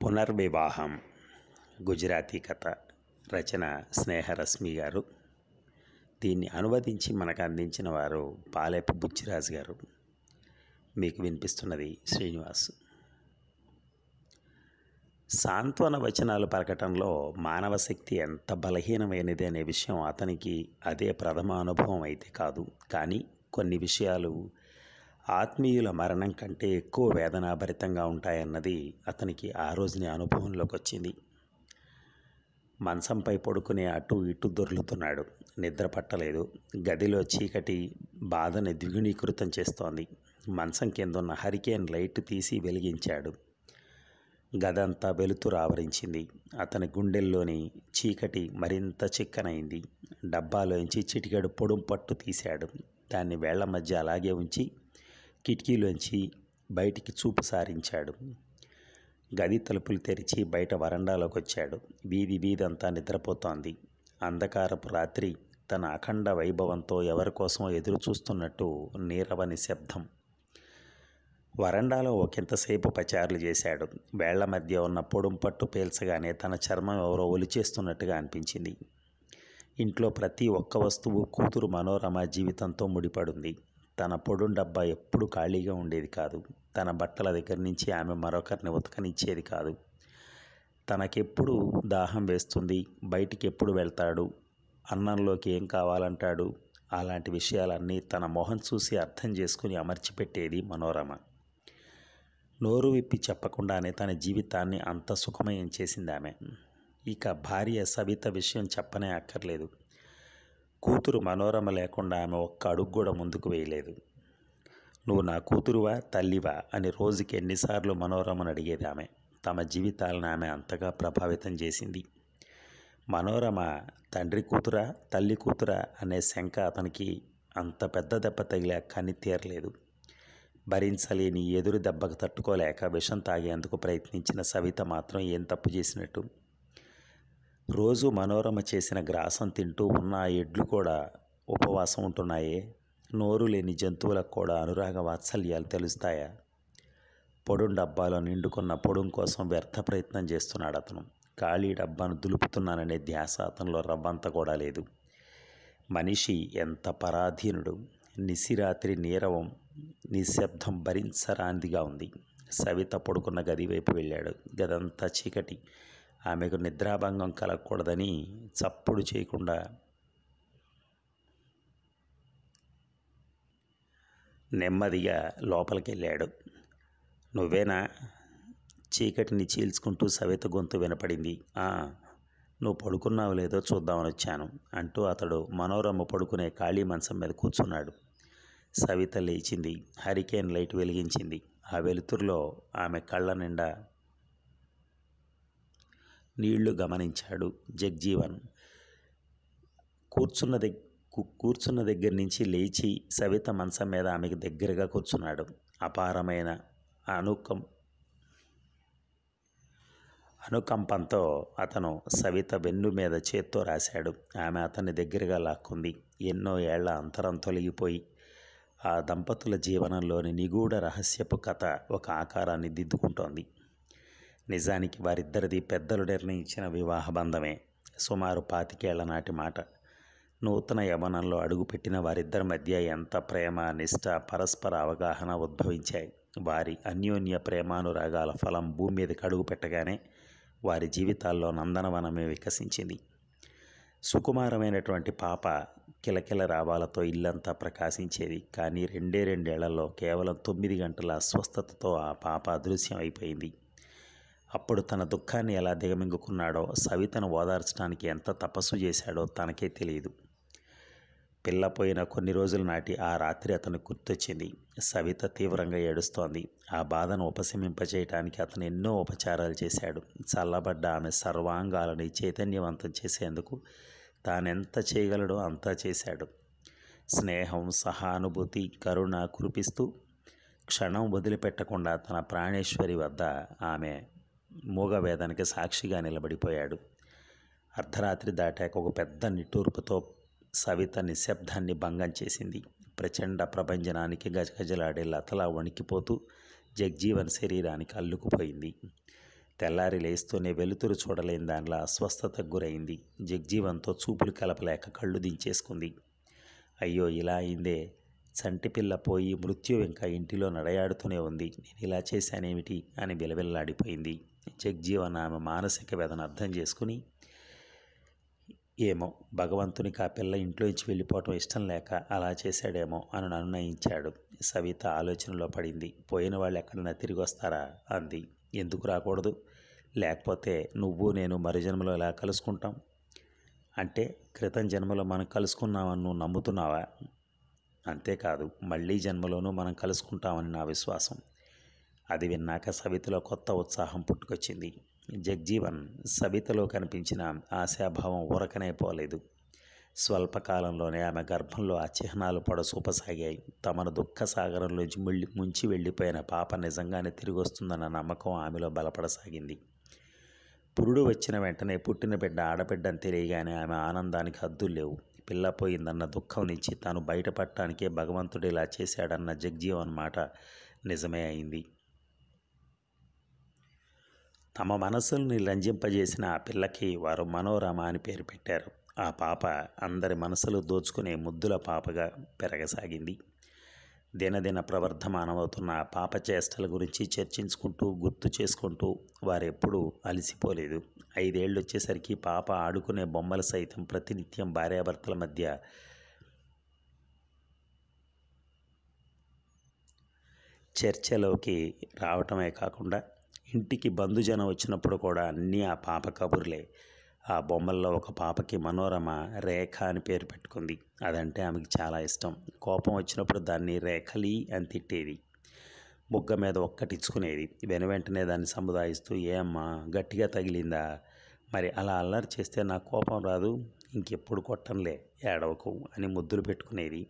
పునర్వివాహం గుజరాతీ కథ రచన స్నేహరశ్మి గారు దీన్ని అనువదించి మనకు అందించిన వారు పాలేపు బుచ్చిరాజు గారు మీకు వినిపిస్తున్నది శ్రీనివాస్ సాంత్వన వచనాలు పలకటంలో మానవ శక్తి ఎంత బలహీనమైనది అనే విషయం అతనికి అదే ప్రథమ అనుభవం అయితే కాదు కానీ కొన్ని విషయాలు ఆత్మీయుల మరణం కంటే ఎక్కువ వేదనాభరితంగా ఉంటాయన్నది అతనికి ఆ రోజుని అనుభవంలోకి వచ్చింది మంచంపై పడుకునే అటు ఇటు దొర్లుతున్నాడు నిద్ర పట్టలేదు గదిలో చీకటి బాధని ద్విగుణీకృతం చేస్తోంది మంచం కింద ఉన్న హరికేన్ లైట్ తీసి వెలిగించాడు గదంతా వెలుతురు ఆవరించింది అతని గుండెల్లోని చీకటి మరింత చిక్కనైంది డబ్బాలోంచి చిటికెడు పొడుం పట్టు తీశాడు దాన్ని వేళ్ల మధ్య అలాగే ఉంచి కిటికీలోంచి బయటికి చూపు సారించాడు గది తలుపులు తెరిచి బయట వరండాలోకి వచ్చాడు వీధి వీధంతా నిద్రపోతోంది అంధకారపు రాత్రి తన అఖండ వైభవంతో ఎవరికోసం ఎదురు చూస్తున్నట్టు నీరవ నిశ్శబ్దం వరండాలో ఒకంతసేపు పచారులు చేశాడు వేళ్ల మధ్య ఉన్న పొడుం పట్టు పేల్చగానే తన చర్మం ఎవరో ఒలిచేస్తున్నట్టుగా అనిపించింది ఇంట్లో ప్రతి ఒక్క వస్తువు కూతురు మనోరమ జీవితంతో ముడిపడుంది తన పొడుం డబ్బా ఎప్పుడూ ఖాళీగా ఉండేది కాదు తన బట్టల దగ్గర నుంచి ఆమె మరొకరిని ఉతకనిచ్చేది కాదు తనకెప్పుడు దాహం వేస్తుంది బయటికి ఎప్పుడు వెళ్తాడు అన్నంలోకి ఏం కావాలంటాడు అలాంటి విషయాలన్నీ తన మొహం చూసి అర్థం చేసుకుని అమర్చిపెట్టేది మనోరమ నోరు విప్పి చెప్పకుండానే తన జీవితాన్ని అంత సుఖమయం చేసింది ఆమె ఇక భార్య సవిత విషయం చెప్పనే అక్కర్లేదు కూతురు మనోరమ లేకుండా ఆమె ఒక్క అడుగు కూడా ముందుకు వేయలేదు నువ్వు నా కూతురువా తల్లివా అని రోజుకి ఎన్నిసార్లు మనోరమను అడిగేది ఆమె తమ జీవితాలను ఆమె అంతగా ప్రభావితం చేసింది మనోరమ తండ్రి కూతురా తల్లి కూతురా అనే శంక అతనికి అంత పెద్ద దెబ్బ తగిలే కనితీరలేదు తీరలేదు భరించలేని ఎదురు దెబ్బకు తట్టుకోలేక విషం తాగేందుకు ప్రయత్నించిన సవిత మాత్రం ఏం తప్పు చేసినట్టు రోజు మనోరమ చేసిన గ్రాసం తింటూ ఉన్న ఆ ఎడ్లు కూడా ఉపవాసం ఉంటున్నాయే నోరు లేని జంతువులకు కూడా అనురాగ వాత్సల్యాలు తెలుస్తాయా పొడుం డబ్బాలో నిండుకున్న పొడుం కోసం వ్యర్థ ప్రయత్నం చేస్తున్నాడు అతను ఖాళీ డబ్బాను దులుపుతున్నాననే ధ్యాస అతనిలో రవ్వంత కూడా లేదు మనిషి ఎంత పరాధీనుడు నిసిరాత్రి నీరవం నిశ్శబ్దం భరించరాందిగా ఉంది సవిత పడుకున్న గది వైపు వెళ్ళాడు గదంతా చీకటి ఆమెకు నిద్రాభంగం కలగకూడదని చప్పుడు చేయకుండా నెమ్మదిగా లోపలికి వెళ్ళాడు నువ్వేనా చీకటిని చీల్చుకుంటూ సవిత గొంతు వినపడింది నువ్వు పడుకున్నావు లేదో చూద్దామని వచ్చాను అంటూ అతడు మనోరమ పడుకునే ఖాళీ మంచం మీద కూర్చున్నాడు సవిత లేచింది హరికేన్ లైట్ వెలిగించింది ఆ వెలుతురులో ఆమె కళ్ళ నిండా నీళ్లు గమనించాడు జగ్జీవన్ కూర్చున్న దగ్ కూర్చున్న దగ్గర నుంచి లేచి సవిత మంచం మీద ఆమెకు దగ్గరగా కూర్చున్నాడు అపారమైన అనుకం అనుకంపంతో అతను సవిత వెన్ను మీద చేత్తో రాశాడు ఆమె అతన్ని దగ్గరగా లాక్కుంది ఎన్నో ఏళ్ల అంతరం తొలగిపోయి ఆ దంపతుల జీవనంలోని నిగూఢ రహస్యపు కథ ఒక ఆకారాన్ని దిద్దుకుంటోంది నిజానికి వారిద్దరిది పెద్దలు నిర్ణయించిన వివాహ బంధమే సుమారు పాతికేళ్ల నాటి మాట నూతన యవనంలో అడుగుపెట్టిన వారిద్దరి మధ్య ఎంత ప్రేమ నిష్ట పరస్పర అవగాహన ఉద్భవించాయి వారి అన్యోన్య ప్రేమానురాగాల ఫలం భూమి మీదకి అడుగు పెట్టగానే వారి జీవితాల్లో నందనవనమే వికసించింది సుకుమారమైనటువంటి పాప కిలకిల రావాలతో ఇల్లంతా ప్రకాశించేది కానీ రెండే రెండేళ్లలో కేవలం తొమ్మిది గంటల అస్వస్థతతో ఆ పాప అదృశ్యం అయిపోయింది అప్పుడు తన దుఃఖాన్ని ఎలా దిగమింగుకున్నాడో సవితను ఓదార్చడానికి ఎంత తపస్సు చేశాడో తనకే తెలియదు పిల్ల పోయిన కొన్ని రోజుల నాటి ఆ రాత్రి అతను గుర్తొచ్చింది సవిత తీవ్రంగా ఏడుస్తోంది ఆ బాధను ఉపశమింపచేయటానికి అతను ఎన్నో ఉపచారాలు చేశాడు చల్లబడ్డ ఆమె సర్వాంగాలని చైతన్యవంతం చేసేందుకు తానెంత చేయగలడో అంతా చేశాడు స్నేహం సహానుభూతి కరుణ కురిపిస్తూ క్షణం వదిలిపెట్టకుండా తన ప్రాణేశ్వరి వద్ద ఆమె మూగవేదానికి సాక్షిగా నిలబడిపోయాడు అర్ధరాత్రి దాటాక ఒక పెద్ద నిట్టూర్పుతో సవిత నిశ్శబ్దాన్ని భంగం చేసింది ప్రచండ ప్రపంచనానికి గజగజలాడే లతలా వణికిపోతూ జగ్జీవన్ శరీరానికి అల్లుకుపోయింది తెల్లారి లేస్తూనే వెలుతురు చూడలేని దానిలా అస్వస్థతకు గురైంది జగ్జీవంతో చూపులు కలపలేక కళ్ళు దించేసుకుంది అయ్యో ఇలా అయిందే చంటిపిల్ల పోయి మృత్యు ఇంకా ఇంటిలో నడయాడుతూనే ఉంది నేను ఇలా చేశానేమిటి అని బిలబిల్లాడిపోయింది జగ్జీవన్ ఆమె మానసిక వేదన అర్థం చేసుకుని ఏమో భగవంతునికి ఆ పిల్ల ఇంట్లో ఇచ్చి వెళ్ళిపోవటం ఇష్టం లేక అలా చేశాడేమో అని అనునయించాడు సవిత ఆలోచనలో పడింది పోయిన వాళ్ళు ఎక్కడైనా తిరిగి వస్తారా అంది ఎందుకు రాకూడదు లేకపోతే నువ్వు నేను మరి జన్మలో ఎలా కలుసుకుంటాం అంటే క్రితం జన్మలో మనం కలుసుకున్నామని నువ్వు నమ్ముతున్నావా అంతేకాదు మళ్ళీ జన్మలోనూ మనం కలుసుకుంటామని నా విశ్వాసం అది విన్నాక సవితలో కొత్త ఉత్సాహం పుట్టుకొచ్చింది జగ్జీవన్ సవితలో కనిపించిన ఆశాభావం ఉరకనే పోలేదు స్వల్పకాలంలోనే ఆమె గర్భంలో ఆ చిహ్నాలు పడసూపసాగాయి తమను దుఃఖ సాగరంలోంచి ముంచి వెళ్ళిపోయిన పాప నిజంగానే తిరిగి వస్తుందన్న నమ్మకం ఆమెలో బలపడసాగింది పురుడు వచ్చిన వెంటనే పుట్టిన బిడ్డ ఆడబిడ్డని తెలియగానే ఆమె ఆనందానికి హద్దులు లేవు పిల్ల పోయిందన్న దుఃఖం నుంచి తాను బయటపడటానికే భగవంతుడు ఇలా చేశాడన్న జగ్జీవన్ మాట నిజమే అయింది తమ మనసుల్ని లంజింపజేసిన ఆ పిల్లకి వారు మనోరమ అని పేరు పెట్టారు ఆ పాప అందరి మనసులు దోచుకునే ముద్దుల పాపగా పెరగసాగింది దినదిన ప్రవర్ధమానమవుతున్న పాప చేష్టల గురించి చర్చించుకుంటూ గుర్తు చేసుకుంటూ వారెప్పుడూ అలసిపోలేదు ఐదేళ్ళు వచ్చేసరికి పాప ఆడుకునే బొమ్మలు సైతం ప్రతినిత్యం భార్యాభర్తల మధ్య చర్చలోకి రావటమే కాకుండా ఇంటికి బంధుజనం వచ్చినప్పుడు కూడా అన్నీ ఆ పాప కబుర్లే ఆ బొమ్మల్లో ఒక పాపకి మనోరమ రేఖ అని పేరు పెట్టుకుంది అదంటే ఆమెకి చాలా ఇష్టం కోపం వచ్చినప్పుడు దాన్ని రేఖలి అని తిట్టేది బుగ్గ మీద ఒక్కటిచ్చుకునేది వెను వెంటనే దాన్ని సముదాయిస్తూ ఏమ్మా గట్టిగా తగిలిందా మరి అలా అల్లరి చేస్తే నా కోపం రాదు ఇంకెప్పుడు కొట్టంలే ఏడవకు అని ముద్దులు పెట్టుకునేది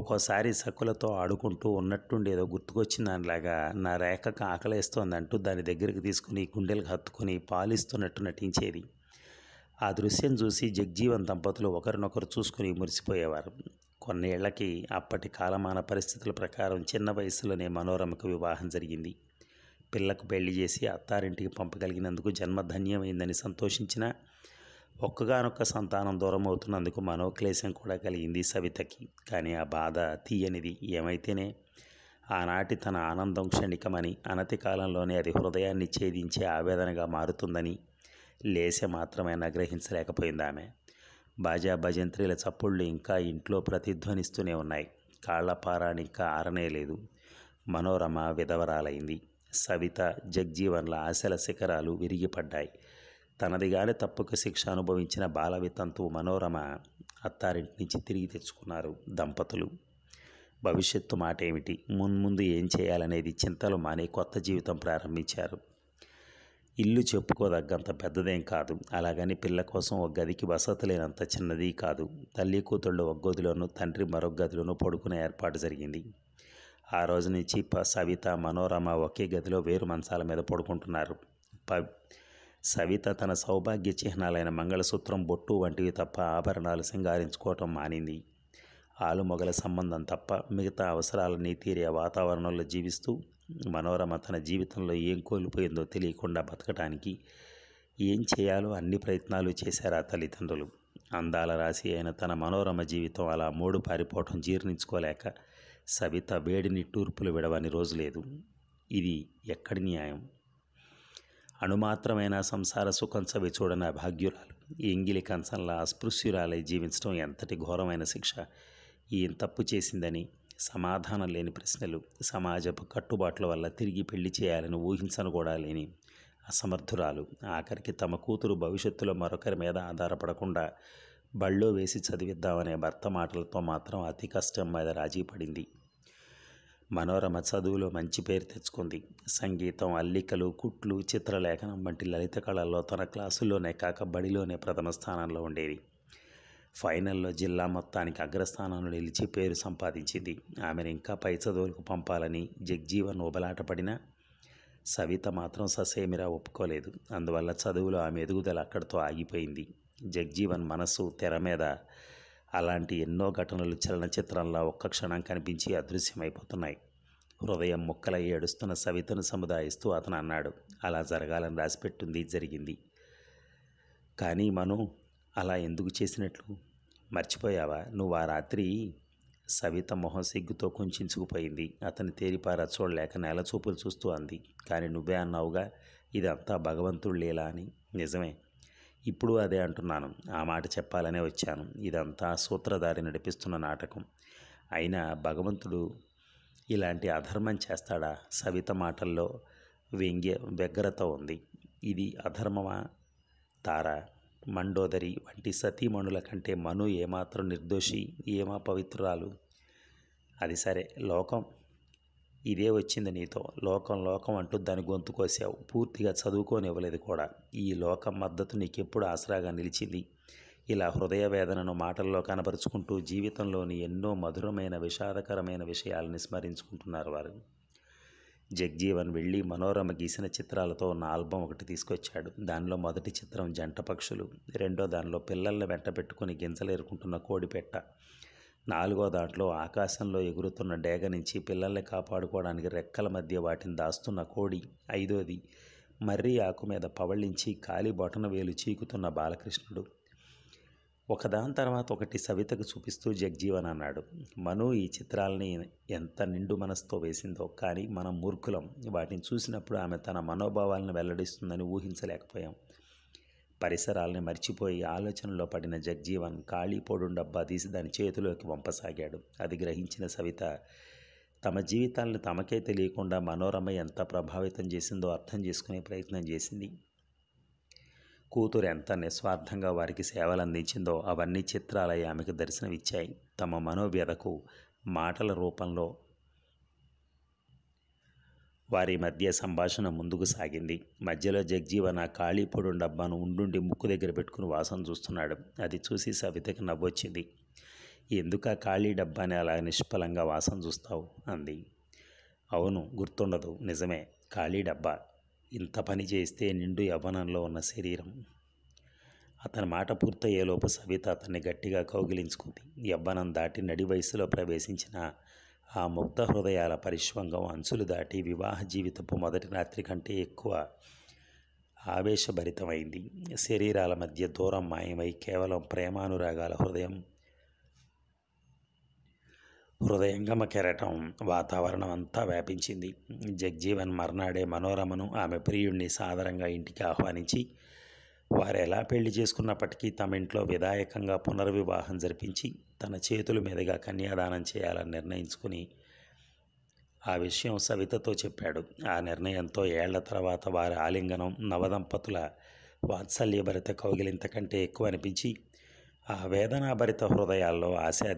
ఒక్కోసారి సక్కులతో ఆడుకుంటూ ఉన్నట్టుండేదో గుర్తుకొచ్చిన దానిలాగా నా రేఖకు ఆకలేస్తోందంటూ దాని దగ్గరికి తీసుకుని గుండెలకు హత్తుకుని పాలిస్తున్నట్టు నటించేది ఆ దృశ్యం చూసి జగ్జీవన్ దంపతులు ఒకరినొకరు చూసుకుని మురిసిపోయేవారు కొన్నేళ్లకి అప్పటి కాలమాన పరిస్థితుల ప్రకారం చిన్న వయసులోనే మనోరమకు వివాహం జరిగింది పిల్లకు పెళ్లి చేసి అత్తారింటికి పంపగలిగినందుకు జన్మధన్యమైందని సంతోషించిన ఒక్కగానొక్క సంతానం దూరం అవుతున్నందుకు మనోక్లేశం కూడా కలిగింది సవితకి కానీ ఆ బాధ తీయనిది ఏమైతేనే ఆనాటి తన ఆనందం క్షణికమని అనతి కాలంలోనే అది హృదయాన్ని ఛేదించే ఆవేదనగా మారుతుందని లేసే మాత్రమైనా గ్రహించలేకపోయింది ఆమె బాజా భజంత్రీల చప్పుళ్ళు ఇంకా ఇంట్లో ప్రతిధ్వనిస్తూనే ఉన్నాయి కాళ్లపారాన్ని ఆరనే ఆరనేలేదు మనోరమ విధవరాలైంది సవిత జగ్జీవన్ల ఆశల శిఖరాలు విరిగిపడ్డాయి తనదిగానే తప్పుకు శిక్ష అనుభవించిన బాలవితంతు మనోరమ అత్తారింటి నుంచి తిరిగి తెచ్చుకున్నారు దంపతులు భవిష్యత్తు మాట ఏమిటి మున్ముందు ఏం చేయాలనేది చింతలు మానే కొత్త జీవితం ప్రారంభించారు ఇల్లు చెప్పుకోదగ్గంత పెద్దదేం కాదు అలాగని పిల్ల కోసం ఒక గదికి వసతి లేనంత చిన్నది కాదు తల్లి కూతుళ్ళు ఒక గదిలోనూ తండ్రి మరొక గదిలోనూ పడుకునే ఏర్పాటు జరిగింది ఆ రోజు నుంచి ప సవిత మనోరమ ఒకే గదిలో వేరు మంచాల మీద పడుకుంటున్నారు ప సవిత తన సౌభాగ్య చిహ్నాలైన మంగళసూత్రం బొట్టు వంటివి తప్ప ఆభరణాలు సింగారించుకోవటం మానింది ఆలుమొగల సంబంధం తప్ప మిగతా అవసరాలని తీరే వాతావరణంలో జీవిస్తూ మనోరమ తన జీవితంలో ఏం కోల్పోయిందో తెలియకుండా బతకటానికి ఏం చేయాలో అన్ని ప్రయత్నాలు చేశారు ఆ తల్లిదండ్రులు అందాల రాశి అయిన తన మనోరమ జీవితం అలా మూడు పారిపోవటం జీర్ణించుకోలేక సవిత వేడిని టూర్పులు విడవని రోజు లేదు ఇది ఎక్కడి న్యాయం అణుమాత్రమైన సంసార సుఖం చవి చూడని భాగ్యురాలు ఎంగిలి కంచంలా అస్పృశ్యురాలై జీవించడం ఎంతటి ఘోరమైన శిక్ష ఈయన తప్పు చేసిందని సమాధానం లేని ప్రశ్నలు సమాజపు కట్టుబాట్ల వల్ల తిరిగి పెళ్లి చేయాలని ఊహించను కూడా లేని అసమర్థురాలు ఆఖరికి తమ కూతురు భవిష్యత్తులో మరొకరి మీద ఆధారపడకుండా బళ్ళో వేసి చదివిద్దామనే భర్త మాటలతో మాత్రం అతి కష్టం మీద రాజీ పడింది మనోరమ చదువులో మంచి పేరు తెచ్చుకుంది సంగీతం అల్లికలు కుట్లు చిత్రలేఖనం వంటి లలిత కళల్లో తన క్లాసుల్లోనే కాక బడిలోనే ప్రథమ స్థానంలో ఉండేది ఫైనల్లో జిల్లా మొత్తానికి అగ్రస్థానంలో నిలిచి పేరు సంపాదించింది ఆమెను ఇంకా పై చదువులకు పంపాలని జగ్జీవన్ ఉబలాటపడినా సవిత మాత్రం ససేమిరా ఒప్పుకోలేదు అందువల్ల చదువులో ఆమె ఎదుగుదల అక్కడితో ఆగిపోయింది జగ్జీవన్ మనసు తెర మీద అలాంటి ఎన్నో ఘటనలు చలనచిత్రంలో ఒక్క క్షణం కనిపించి అదృశ్యమైపోతున్నాయి హృదయం ముక్కలై ఏడుస్తున్న సవితను సముదాయిస్తూ అతను అన్నాడు అలా జరగాలని రాసిపెట్టింది జరిగింది కానీ మనం అలా ఎందుకు చేసినట్లు మర్చిపోయావా నువ్వు ఆ రాత్రి సవిత మొహం సిగ్గుతో కుంచుకుపోయింది అతని తేరిపార చూడలేక నేల చూపులు చూస్తూ అంది కానీ నువ్వే అన్నావుగా ఇదంతా భగవంతుడు లీలా అని నిజమే ఇప్పుడు అదే అంటున్నాను ఆ మాట చెప్పాలనే వచ్చాను ఇదంతా సూత్రధారి నడిపిస్తున్న నాటకం అయినా భగవంతుడు ఇలాంటి అధర్మం చేస్తాడా సవిత మాటల్లో వ్యంగ్య వ్యగ్రత ఉంది ఇది అధర్మమా తారా మండోదరి వంటి సతీమణుల కంటే మను ఏమాత్రం నిర్దోషి ఏమా పవిత్రురాలు అది సరే లోకం ఇదే వచ్చింది నీతో లోకం లోకం అంటూ దాని గొంతు కోసావు పూర్తిగా చదువుకోనివ్వలేదు కూడా ఈ లోకం మద్దతు నీకెప్పుడు ఆసరాగా నిలిచింది ఇలా హృదయ వేదనను మాటల్లో కనపరుచుకుంటూ జీవితంలోని ఎన్నో మధురమైన విషాదకరమైన విషయాలని స్మరించుకుంటున్నారు వారు జగ్జీవన్ వెళ్ళి మనోరమ గీసిన చిత్రాలతో ఉన్న ఆల్బం ఒకటి తీసుకొచ్చాడు దానిలో మొదటి చిత్రం జంట పక్షులు రెండో దానిలో పిల్లల్ని వెంట పెట్టుకుని గింజలేరుకుంటున్న కోడిపెట్ట నాలుగో దాంట్లో ఆకాశంలో ఎగురుతున్న డేగ నుంచి పిల్లల్ని కాపాడుకోవడానికి రెక్కల మధ్య వాటిని దాస్తున్న కోడి ఐదోది మర్రి ఆకు మీద పవళించి కాలి బొటన వేలు చీకుతున్న బాలకృష్ణుడు ఒకదాని తర్వాత ఒకటి సవితకు చూపిస్తూ జగ్జీవన్ అన్నాడు మను ఈ చిత్రాలని ఎంత నిండు మనసుతో వేసిందో కానీ మనం మూర్ఖులం వాటిని చూసినప్పుడు ఆమె తన మనోభావాలను వెల్లడిస్తుందని ఊహించలేకపోయాం పరిసరాల్ని మర్చిపోయి ఆలోచనలో పడిన జగ్జీవన్ ఖాళీ పొడు డబ్బా తీసి దాని చేతిలోకి వంపసాగాడు అది గ్రహించిన సవిత తమ జీవితాలను తమకే తెలియకుండా మనోరమ ఎంత ప్రభావితం చేసిందో అర్థం చేసుకునే ప్రయత్నం చేసింది కూతురు ఎంత నిస్వార్థంగా వారికి సేవలు అందించిందో అవన్నీ చిత్రాలయ్య ఆమెకు దర్శనమిచ్చాయి తమ మనోవ్యధకు మాటల రూపంలో వారి మధ్య సంభాషణ ముందుకు సాగింది మధ్యలో జగ్జీవన్ ఆ ఖాళీ పొడు డబ్బాను ఉండుండి ముక్కు దగ్గర పెట్టుకుని వాసన చూస్తున్నాడు అది చూసి సవితకి నవ్వొచ్చింది ఎందుకు ఆ ఖాళీ డబ్బాని అలా నిష్ఫలంగా వాసన చూస్తావు అంది అవును గుర్తుండదు నిజమే ఖాళీ డబ్బా ఇంత పని చేస్తే నిండు యవ్వనంలో ఉన్న శరీరం అతని మాట పూర్తయ్యేలోపు సవిత అతన్ని గట్టిగా కౌగిలించుకుంది యవ్వనం దాటి నడి వయసులో ప్రవేశించిన ఆ ముక్త హృదయాల పరిశ్వంగం అంచులు దాటి వివాహ జీవితపు మొదటి రాత్రి కంటే ఎక్కువ ఆవేశభరితమైంది శరీరాల మధ్య దూరం మాయమై కేవలం ప్రేమానురాగాల హృదయం హృదయంగమ కెరటం వాతావరణం అంతా వ్యాపించింది జగ్జీవన్ మర్నాడే మనోరమను ఆమె ప్రియుడిని సాదరంగా ఇంటికి ఆహ్వానించి వారు ఎలా పెళ్లి చేసుకున్నప్పటికీ తమ ఇంట్లో విధాయకంగా పునర్వివాహం జరిపించి తన చేతుల మీదుగా కన్యాదానం చేయాలని నిర్ణయించుకుని ఆ విషయం సవితతో చెప్పాడు ఆ నిర్ణయంతో ఏళ్ల తర్వాత వారి ఆలింగనం నవదంపతుల వాత్సల్యభరిత కౌగిలింత కంటే ఎక్కువ అనిపించి ఆ వేదనాభరిత హృదయాల్లో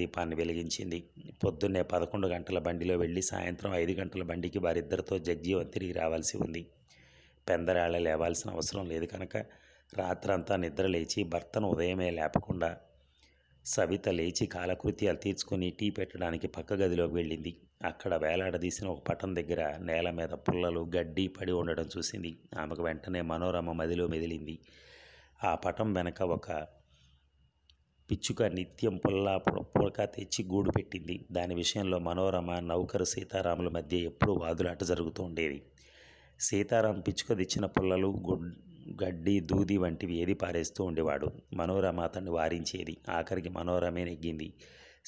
దీపాన్ని వెలిగించింది పొద్దున్నే పదకొండు గంటల బండిలో వెళ్ళి సాయంత్రం ఐదు గంటల బండికి వారిద్దరితో జగ్జీవన్ తిరిగి రావాల్సి ఉంది పెందరాళ్ళ లేవాల్సిన అవసరం లేదు కనుక రాత్రంతా నిద్ర లేచి భర్తను ఉదయమే లేపకుండా సవిత లేచి కాలకృత్యాలు తీర్చుకుని టీ పెట్టడానికి పక్క గదిలోకి వెళ్ళింది అక్కడ వేలాడదీసిన ఒక పటం దగ్గర నేల మీద పుల్లలు గడ్డి పడి ఉండడం చూసింది ఆమెకు వెంటనే మనోరమ మదిలో మెదిలింది ఆ పటం వెనక ఒక పిచ్చుక నిత్యం పుల్లా పులక తెచ్చి గూడు పెట్టింది దాని విషయంలో మనోరమ నౌకరు సీతారాముల మధ్య ఎప్పుడూ వాదులాట జరుగుతూ ఉండేది సీతారాం పిచ్చుక తెచ్చిన పుల్లలు గడ్డి దూది వంటివి ఏది పారేస్తూ ఉండేవాడు మనోరమ అతన్ని వారించేది ఆఖరికి మనోరమే నెగ్గింది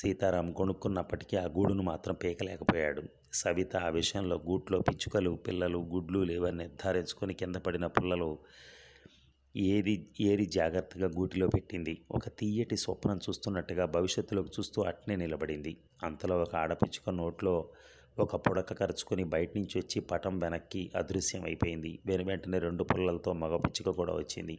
సీతారాం కొనుక్కున్నప్పటికీ ఆ గూడును మాత్రం పీకలేకపోయాడు సవిత ఆ విషయంలో గూట్లో పిచ్చుకలు పిల్లలు గుడ్లు లేవని నిర్ధారించుకొని కింద పడిన పుల్లలు ఏది ఏది జాగ్రత్తగా గూటిలో పెట్టింది ఒక తీయటి స్వప్నం చూస్తున్నట్టుగా భవిష్యత్తులోకి చూస్తూ అట్నే నిలబడింది అంతలో ఒక ఆడపిచ్చుక నోట్లో ఒక పుడక కరుచుకొని బయట నుంచి వచ్చి పటం వెనక్కి అదృశ్యమైపోయింది వెను వెంటనే రెండు పుల్లలతో మగ పిచ్చుక కూడా వచ్చింది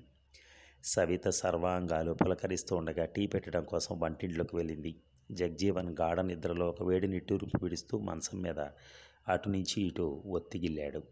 సవిత సర్వాంగాలు పులకరిస్తూ ఉండగా టీ పెట్టడం కోసం వంటింట్లోకి వెళ్ళింది జగ్జీవన్ గాఢ నిద్రలో ఒక వేడి టూర్పు విడుస్తూ మంచం మీద అటు నుంచి ఇటు ఒత్తిగిల్లాడు